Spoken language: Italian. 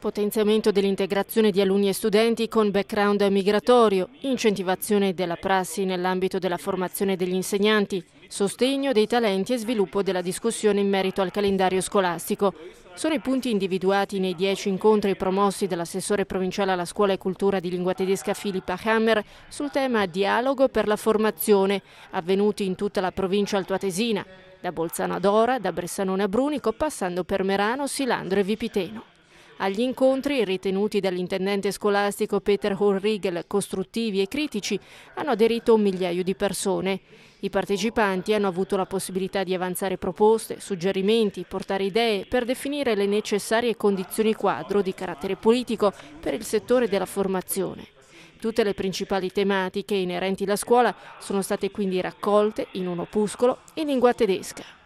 Potenziamento dell'integrazione di alunni e studenti con background migratorio, incentivazione della prassi nell'ambito della formazione degli insegnanti, sostegno dei talenti e sviluppo della discussione in merito al calendario scolastico. Sono i punti individuati nei dieci incontri promossi dall'assessore provinciale alla scuola e cultura di lingua tedesca Filippa Hammer sul tema Dialogo per la formazione, avvenuti in tutta la provincia altoatesina, da Bolzano ad Ora, da Bressanone a Brunico, passando per Merano, Silandro e Vipiteno. Agli incontri, ritenuti dall'intendente scolastico Peter Horrigel costruttivi e critici, hanno aderito un migliaio di persone. I partecipanti hanno avuto la possibilità di avanzare proposte, suggerimenti, portare idee per definire le necessarie condizioni quadro di carattere politico per il settore della formazione. Tutte le principali tematiche inerenti alla scuola sono state quindi raccolte in un opuscolo in lingua tedesca.